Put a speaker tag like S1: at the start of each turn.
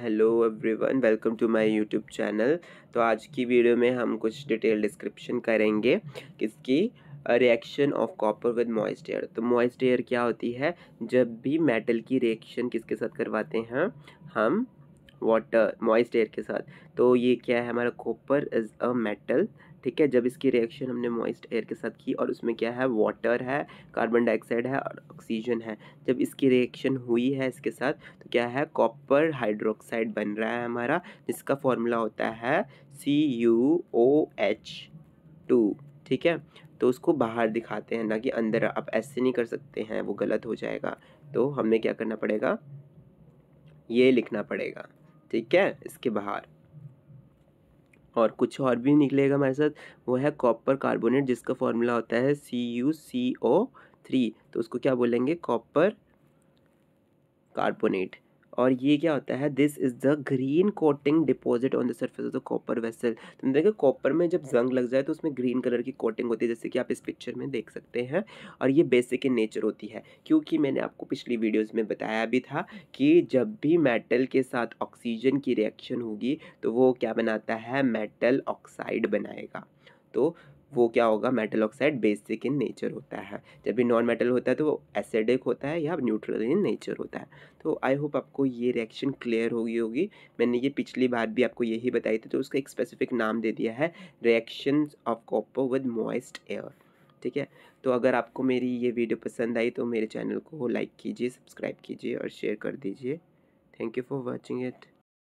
S1: hello everyone welcome to my YouTube channel तो आज की वीडियो में हम कुछ डिटेल डिस्क्रिप्शन करेंगे किसकी reaction of copper with moist air तो मॉइस्ट एयर क्या होती है जब भी मेटल की रिएक्शन किसके साथ करवाते हैं हम वाटर मॉइस्ट एयर के साथ तो ये क्या है हमारा कॉपर इज़ अ मेटल ठीक है जब इसकी रिएक्शन हमने मॉइस्ट एयर के साथ की और उसमें क्या है वाटर है कार्बन डाइऑक्साइड है और ऑक्सीजन है जब इसकी रिएक्शन हुई है इसके साथ तो क्या है कॉपर हाइड्रोक्साइड बन रहा है हमारा जिसका फॉर्मूला होता है C U O H two ठीक है तो उसको बाहर दिखाते हैं ना कि अंदर आप ऐसे नहीं कर सकते हैं वो गलत हो जाएगा तो हमें क्या करना पड़ेगा ये लिखना पड़ेगा ठीक है इसके बाहर और कुछ और भी निकलेगा हमारे साथ वो है कॉपर कार्बोनेट जिसका फॉर्मूला होता है C you see O three तो उसको क्या बोलेंगे कॉपर कार्बोनेट और ये क्या होता है this is the green coating deposit on the surface of the copper vessel तो देखो कॉपर में जब जंग लग जाए तो उसमें ग्रीन कलर की कोटिंग होती है जैसे कि आप इस पिक्चर में देख सकते हैं और ये बेसिक इन नेचर होती है क्योंकि मैंने आपको पिछली वीडियोज़ में बताया भी था कि जब भी मेटल के साथ ऑक्सीजन की रिएक्शन होगी तो वो क्या बनाता है मेटल ऑक्साइड बनाएगा तो वो क्या होगा metal oxide basic in nature होता है जब भी नॉन मेटल होता है तो वो एसिडिक होता है या न्यूट्रल इन नेचर होता है तो आई होप आपको ये रिएक्शन क्लियर होगी होगी मैंने ये पिछली बार भी आपको यही बताई थी तो उसका एक स्पेसिफिक नाम दे दिया है reaction of copper with moist air ठीक है तो अगर आपको मेरी ये वीडियो पसंद आई तो मेरे चैनल को लाइक कीजिए सब्सक्राइब कीजिए और शेयर कर दीजिए thank you for watching it